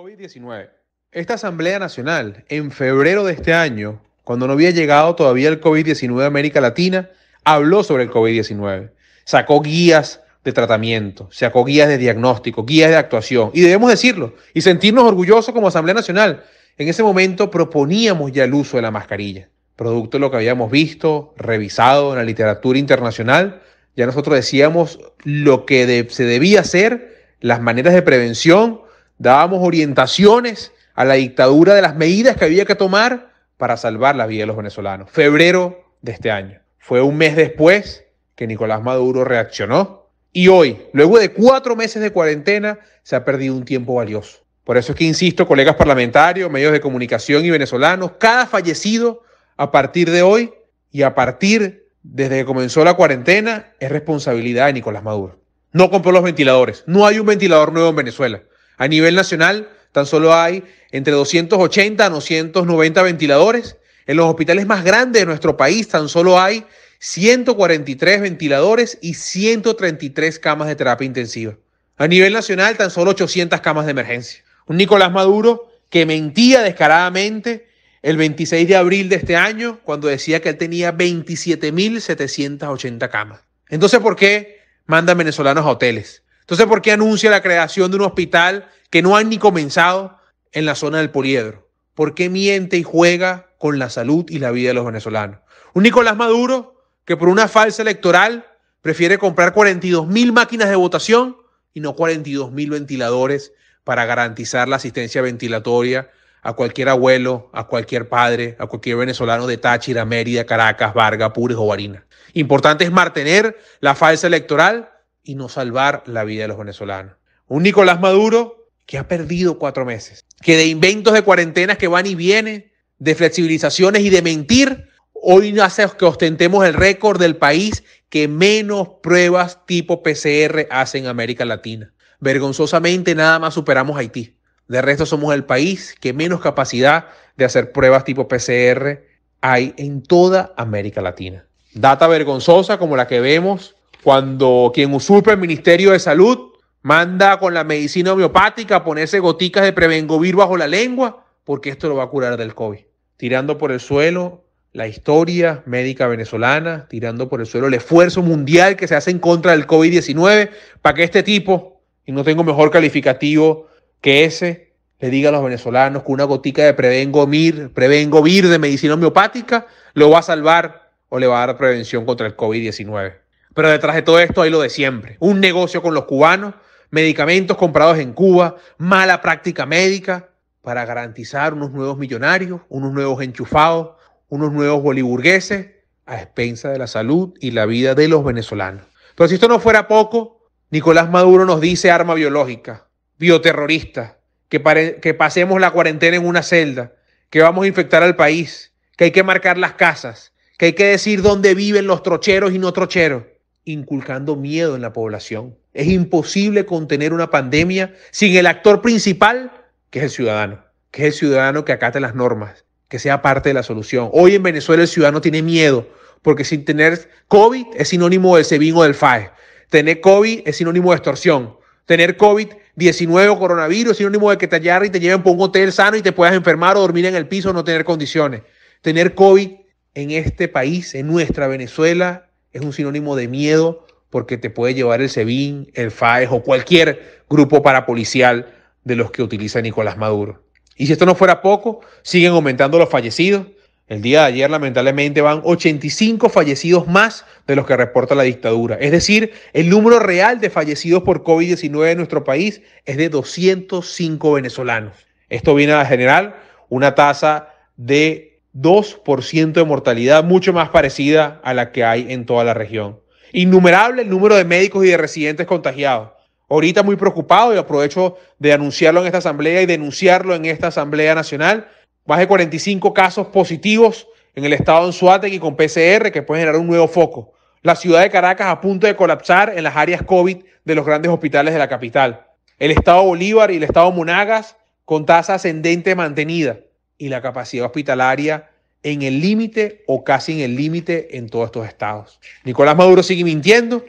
COVID-19. Esta Asamblea Nacional, en febrero de este año, cuando no había llegado todavía el COVID-19 a América Latina, habló sobre el COVID-19, sacó guías de tratamiento, sacó guías de diagnóstico, guías de actuación, y debemos decirlo, y sentirnos orgullosos como Asamblea Nacional. En ese momento proponíamos ya el uso de la mascarilla, producto de lo que habíamos visto, revisado en la literatura internacional, ya nosotros decíamos lo que se debía hacer, las maneras de prevención, dábamos orientaciones a la dictadura de las medidas que había que tomar para salvar la vida de los venezolanos. Febrero de este año. Fue un mes después que Nicolás Maduro reaccionó y hoy, luego de cuatro meses de cuarentena, se ha perdido un tiempo valioso. Por eso es que insisto, colegas parlamentarios, medios de comunicación y venezolanos, cada fallecido a partir de hoy y a partir desde que comenzó la cuarentena es responsabilidad de Nicolás Maduro. No compró los ventiladores. No hay un ventilador nuevo en Venezuela. A nivel nacional, tan solo hay entre 280 a 290 ventiladores. En los hospitales más grandes de nuestro país, tan solo hay 143 ventiladores y 133 camas de terapia intensiva. A nivel nacional, tan solo 800 camas de emergencia. Un Nicolás Maduro que mentía descaradamente el 26 de abril de este año cuando decía que él tenía 27.780 camas. Entonces, ¿por qué mandan venezolanos a hoteles? Entonces, ¿por qué anuncia la creación de un hospital que no han ni comenzado en la zona del poliedro? ¿Por qué miente y juega con la salud y la vida de los venezolanos? Un Nicolás Maduro que por una falsa electoral prefiere comprar 42 mil máquinas de votación y no 42 mil ventiladores para garantizar la asistencia ventilatoria a cualquier abuelo, a cualquier padre, a cualquier venezolano de Táchira, Mérida, Caracas, Vargas, Pures o Barinas. Importante es mantener la falsa electoral y no salvar la vida de los venezolanos. Un Nicolás Maduro que ha perdido cuatro meses, que de inventos de cuarentenas que van y vienen, de flexibilizaciones y de mentir, hoy hace que ostentemos el récord del país que menos pruebas tipo PCR hace en América Latina. Vergonzosamente nada más superamos Haití. De resto somos el país que menos capacidad de hacer pruebas tipo PCR hay en toda América Latina. Data vergonzosa como la que vemos cuando quien usurpa el Ministerio de Salud manda con la medicina homeopática ponerse goticas de prevengovir bajo la lengua, porque esto lo va a curar del COVID. Tirando por el suelo la historia médica venezolana, tirando por el suelo el esfuerzo mundial que se hace en contra del COVID-19, para que este tipo, y no tengo mejor calificativo que ese, le diga a los venezolanos que una gotica de prevengovir, prevengovir de medicina homeopática lo va a salvar o le va a dar prevención contra el COVID-19. Pero detrás de todo esto hay lo de siempre. Un negocio con los cubanos, medicamentos comprados en Cuba, mala práctica médica para garantizar unos nuevos millonarios, unos nuevos enchufados, unos nuevos boliburgueses a expensa de la salud y la vida de los venezolanos. Pero si esto no fuera poco, Nicolás Maduro nos dice arma biológica, bioterrorista, que, que pasemos la cuarentena en una celda, que vamos a infectar al país, que hay que marcar las casas, que hay que decir dónde viven los trocheros y no trocheros, inculcando miedo en la población. Es imposible contener una pandemia sin el actor principal, que es el ciudadano, que es el ciudadano que acate las normas, que sea parte de la solución. Hoy en Venezuela el ciudadano tiene miedo, porque sin tener COVID es sinónimo del SEBIN o del FAE. Tener COVID es sinónimo de extorsión. Tener COVID-19 o coronavirus es sinónimo de que te hallar y te lleven por un hotel sano y te puedas enfermar o dormir en el piso o no tener condiciones. Tener COVID en este país, en nuestra Venezuela, es un sinónimo de miedo porque te puede llevar el SEBIN, el FAES o cualquier grupo parapolicial de los que utiliza Nicolás Maduro. Y si esto no fuera poco, siguen aumentando los fallecidos. El día de ayer, lamentablemente, van 85 fallecidos más de los que reporta la dictadura. Es decir, el número real de fallecidos por COVID-19 en nuestro país es de 205 venezolanos. Esto viene a general una tasa de 2% de mortalidad, mucho más parecida a la que hay en toda la región. Innumerable el número de médicos y de residentes contagiados. Ahorita muy preocupado y aprovecho de anunciarlo en esta asamblea y denunciarlo en esta asamblea nacional. Más de 45 casos positivos en el estado de y con PCR que puede generar un nuevo foco. La ciudad de Caracas a punto de colapsar en las áreas COVID de los grandes hospitales de la capital. El estado Bolívar y el estado Monagas con tasa ascendente mantenida y la capacidad hospitalaria en el límite o casi en el límite en todos estos estados. Nicolás Maduro sigue mintiendo.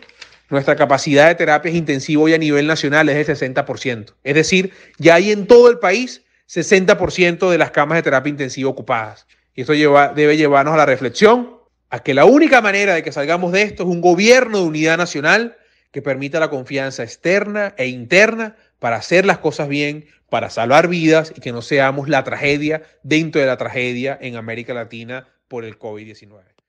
Nuestra capacidad de terapias intensivas hoy a nivel nacional es del 60%. Es decir, ya hay en todo el país 60% de las camas de terapia intensiva ocupadas. Y esto lleva, debe llevarnos a la reflexión, a que la única manera de que salgamos de esto es un gobierno de unidad nacional que permita la confianza externa e interna para hacer las cosas bien, para salvar vidas y que no seamos la tragedia dentro de la tragedia en América Latina por el COVID-19.